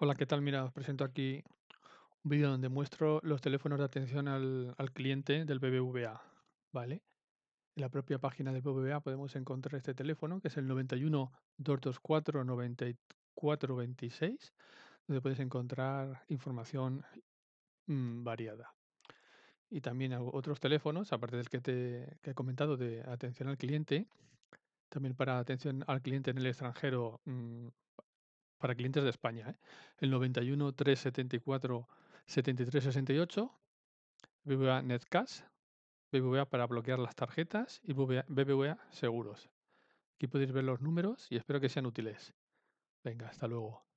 Hola, ¿qué tal? Mira, os presento aquí un vídeo donde muestro los teléfonos de atención al, cliente del BBVA, ¿vale? En la propia página del BBVA podemos encontrar este teléfono, que es el 91 224 9426, donde puedes encontrar información mm, variada. Y también otros teléfonos, aparte del que te he comentado de atención al cliente, también para atención al cliente en el extranjero mm, para clientes de España, ¿eh? el 91 374 7368, BBVA Netcash, BBVA para bloquear las tarjetas y BBVA Seguros. Aquí podéis ver los números y espero que sean útiles. Venga, hasta luego.